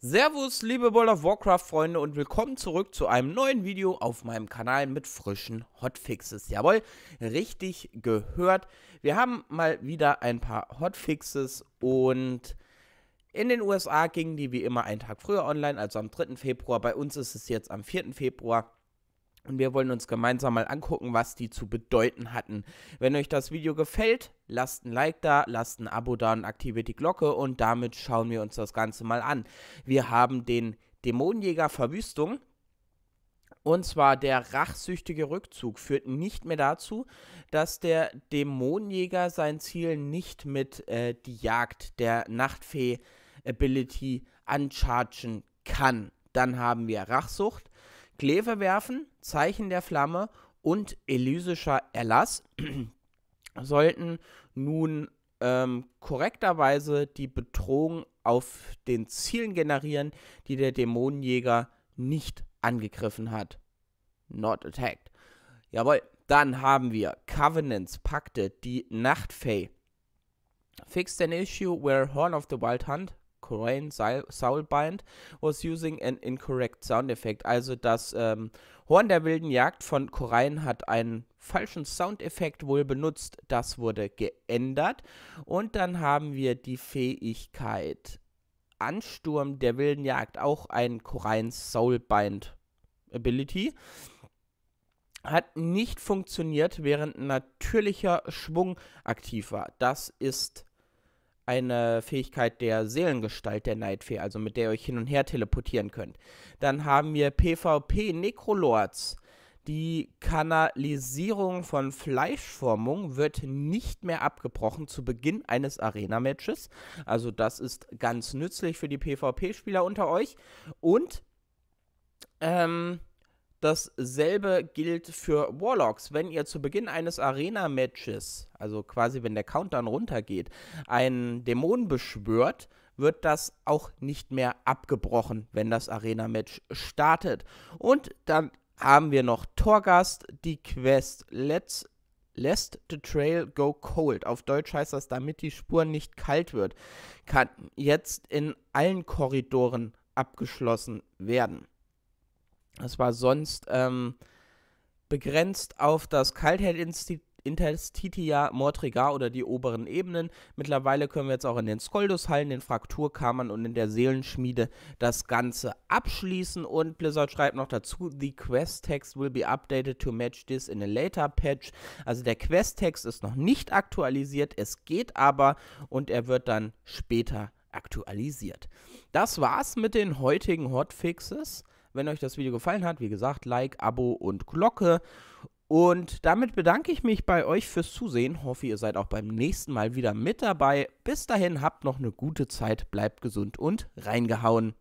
Servus, liebe World of Warcraft-Freunde und willkommen zurück zu einem neuen Video auf meinem Kanal mit frischen Hotfixes. Jawohl, richtig gehört. Wir haben mal wieder ein paar Hotfixes und in den USA gingen die wie immer einen Tag früher online, also am 3. Februar. Bei uns ist es jetzt am 4. Februar. Und wir wollen uns gemeinsam mal angucken, was die zu bedeuten hatten. Wenn euch das Video gefällt, lasst ein Like da, lasst ein Abo da und aktiviert die Glocke und damit schauen wir uns das Ganze mal an. Wir haben den Dämonenjäger Verwüstung. Und zwar der rachsüchtige Rückzug führt nicht mehr dazu, dass der Dämonenjäger sein Ziel nicht mit äh, die Jagd der Nachtfee Ability anchargen kann. Dann haben wir Rachsucht. Kleve werfen, Zeichen der Flamme und elysischer Erlass sollten nun ähm, korrekterweise die Bedrohung auf den Zielen generieren, die der Dämonenjäger nicht angegriffen hat. Not attacked. Jawohl, dann haben wir Covenants, Pakte, die Nachtfee. Fixed an issue where Horn of the Wild Hunt Corain Soulbind was using an incorrect sound effect. Also das ähm, Horn der wilden Jagd von Corain hat einen falschen Soundeffekt wohl benutzt. Das wurde geändert. Und dann haben wir die Fähigkeit Ansturm der wilden Jagd, auch ein Corain Soulbind Ability hat nicht funktioniert, während natürlicher Schwung aktiv war. Das ist eine Fähigkeit der Seelengestalt der Neidfee, also mit der ihr euch hin und her teleportieren könnt. Dann haben wir PvP Necrolords. Die Kanalisierung von Fleischformung wird nicht mehr abgebrochen zu Beginn eines Arena-Matches. Also das ist ganz nützlich für die PvP-Spieler unter euch. Und ähm, Dasselbe gilt für Warlocks. Wenn ihr zu Beginn eines Arena-Matches, also quasi wenn der Countdown runtergeht, einen Dämon beschwört, wird das auch nicht mehr abgebrochen, wenn das Arena-Match startet. Und dann haben wir noch Torgast, die Quest Let's Lest the Trail Go Cold. Auf Deutsch heißt das, damit die Spur nicht kalt wird, kann jetzt in allen Korridoren abgeschlossen werden. Es war sonst ähm, begrenzt auf das Kaltheldinstitut Interstitia Mortriga oder die oberen Ebenen. Mittlerweile können wir jetzt auch in den Skoldus-Hallen, den Frakturkammern und in der Seelenschmiede das Ganze abschließen. Und Blizzard schreibt noch dazu, the Quest Text will be updated to match this in a later patch. Also der Quest Text ist noch nicht aktualisiert, es geht aber und er wird dann später aktualisiert. Das war's mit den heutigen Hotfixes. Wenn euch das Video gefallen hat, wie gesagt, Like, Abo und Glocke. Und damit bedanke ich mich bei euch fürs Zusehen. Hoffe, ihr seid auch beim nächsten Mal wieder mit dabei. Bis dahin, habt noch eine gute Zeit, bleibt gesund und reingehauen.